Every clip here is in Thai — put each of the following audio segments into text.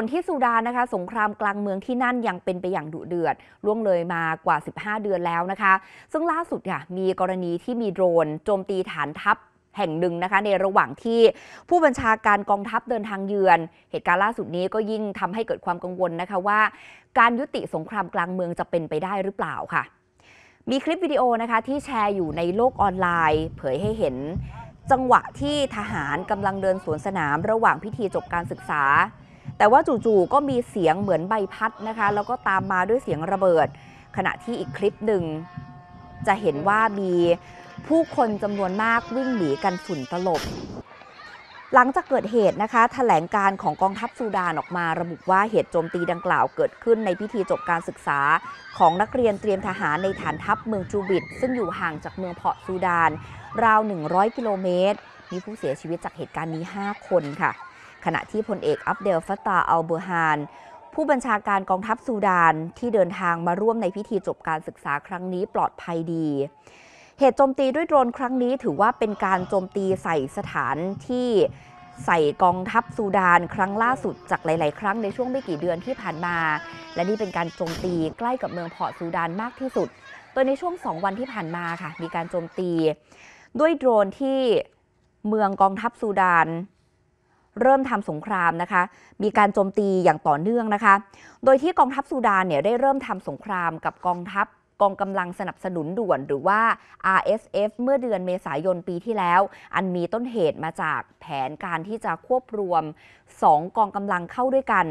สนที่สุดานนะคะสงครามกลางเมืองที่นั่นยังเป็นไปอย่างดุเดือดล่วงเลยมากว่า 15 เดือนแล้วนะคะ ซึ่งล่าสุดค่ะมีกรณีที่มีโดรนโจมตีฐานทัพแห่งหนึ่งนะคะ ในระหว่างที่ผู้บัญชาการกองทัพเดินทางเยือน เหตุการณ์ล่าสุดนี้ก็ยิ่งทำให้เกิดความกังวลนะคะว่า การยุติสงครามกลางเมืองจะเป็นไปได้หรือเปล่าค่ะ มีคลิปวิดีโอนะคะที่แชร์อยู่ในโลกออนไลน์ เผยให้เห็น จังหวะที่ทหารกำลังเดินสวนสนาม ระหว่างพิธีจบการศึกษาแต่ว่าจู่ๆ ก็มีเสียงเหมือนใบพัดนะคะ แล้วก็ตามมาด้วยเสียงระเบิด ขณะที่อีกคลิปหนึ่ง จะเห็นว่ามีผู้คนจำนวนมากวิ่งหนีกันฝุ่นตลบ หลังจากเกิดเหตุนะคะถแถลงการของกองทัพซูดานออกมาระบุว่าเหตุโจมตีดังกล่าวเกิดขึ้นในพิธีจบการศึกษาของนักเรียนเตรียมทหารในฐานทัพเมืองจูบิดซึ่งอยู่ห่างจากเมืองเพาะซูดาน ราว 100กิโลเมตรมีผู้เสียชีวิตจากเหตุการณ์นี้ 5 คนค่ะขณะที่พลเอกอับเดลฟตาอัลเบฮานผู้บัญชาการกองทัพซูดานที่เดินทางมาร่วมในพิธีจบการศึกษาครั้งนี้ปลอดภัยดี เหตุโจมตีด้วยโดรนครั้งนี้ถือว่าเป็นการโจมตีใส่สถานที่ใส่กองทัพซูดานครั้งล่าสุดจากหลายๆครั้งในช่วงไม่กี่เดือนที่ผ่านมา และนี่เป็นการโจมตีใกล้กับเมืองพอซูดานมากที่สุดโดยในช่วง2วันที่ผ่านมาค่ะมีการโจมตีด้วยโดรนที่เมืองกองทัพซูดานเริ่มทำสงครามนะคะ มีการโจมตีอย่างต่อเนื่องนะคะ โดยที่กองทัพซูดานเนี่ยได้เริ่มทำสงครามกับกองทัพกองกำลังสนับสนุนด่วนหรือว่า RSF เมื่อเดือนเมษายนปีที่แล้ว อันมีต้นเหตุมาจากแผนการที่จะควบรวม 2 กองกำลังเข้าด้วยกัน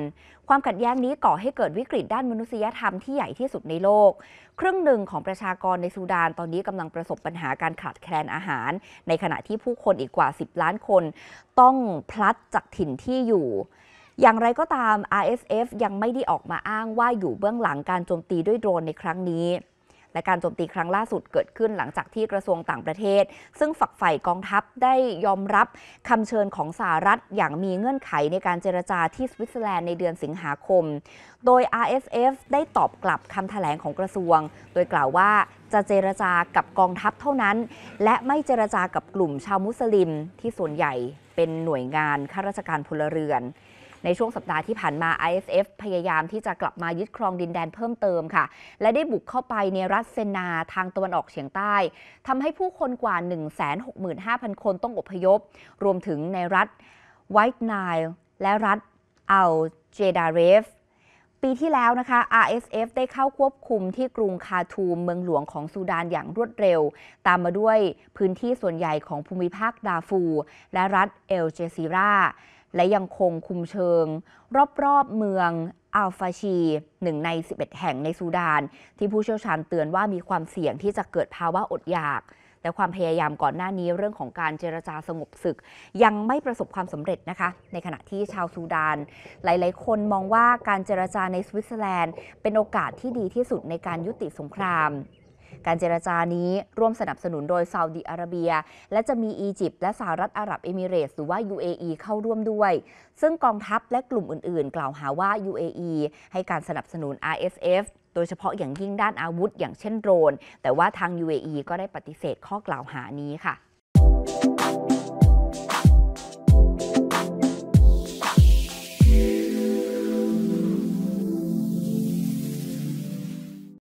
ความขัดแย้งนี้ก่อให้เกิดวิกฤตด้านมนุษยธรรมที่ใหญ่ที่สุดในโลก ครึ่งหนึ่งของประชากรในซูดานตอนนี้กำลังประสบปัญหาการขาดแคลนอาหาร ในขณะที่ผู้คนอีกกว่า 10 ล้านคน ต้องพลัดจากถิ่นที่อยู่ อย่างไรก็ตาม RSF ยังไม่ได้ออกมาอ้างว่าอยู่เบื้องหลังการโจมตีด้วยโดรนในครั้งนี้และการโจมตีครั้งล่าสุดเกิดขึ้นหลังจากที่กระทรวงต่างประเทศ ซึ่งฝักใฝ่กองทัพได้ยอมรับคำเชิญของสหรัฐอย่างมีเงื่อนไขในการเจรจาที่สวิตเซอร์แลนด์ในเดือนสิงหาคม โดย RSF ได้ตอบกลับคำแถลงของกระทรวง โดยกล่าวว่าจะเจรจากับกองทัพเท่านั้น และไม่เจรจากับกลุ่มชาวมุสลิม ที่ส่วนใหญ่เป็นหน่วยงานข้าราชการพลเรือนในช่วงสัปดาห์ที่ผ่านมา ISF พยายามที่จะกลับมายึดครองดินแดนเพิ่มเติมค่ะ และได้บุกเข้าไปในรัฐเซนาทางตะวันออกเฉียงใต้ทำให้ผู้คนกว่า 165,000 คนต้องอพยพ รวมถึงในรัฐไวท์ไนล์และรัฐอัลเจดาเรฟปีที่แล้วนะคะ RSF ได้เข้าควบคุมที่กรุงคาทูมเมืองหลวงของซูดานอย่างรวดเร็ว ตามมาด้วยพื้นที่ส่วนใหญ่ของภูมิภาคดาฟูและรัฐเอลเจซีราและยังคงคุมเชิง รอบๆเมืองอัลฟาชีหนึ่งใน 11 แห่งในซูดาน ที่ผู้เชี่ยวชาญเตือนว่ามีความเสี่ยงที่จะเกิดภาวะอดอยากและความพยายามก่อนหน้านี้เรื่องของการเจรจาสงบศึกยังไม่ประสบความสำเร็จนะคะ ในขณะที่ชาวซูดาน หลายๆคนมองว่าการเจรจาในสวิตเซอร์แลนด์ เป็นโอกาสที่ดีที่สุดในการยุติสงครามการเจรจานี้ร่วมสนับสนุนโดยซาอุดีอาระเบีย และจะมีอียิปต์และสหรัฐอาหรับเอมิเรตส์หรือว่า UAE เข้าร่วมด้วย ซึ่งกองทัพและกลุ่มอื่น ๆ กล่าวหาว่า UAE ให้การสนับสนุน RSF โดยเฉพาะอย่างยิ่งด้านอาวุธอย่างเช่นโดรน แต่ว่าทาง UAE ก็ได้ปฏิเสธข้อกล่าวหานี้ค่ะ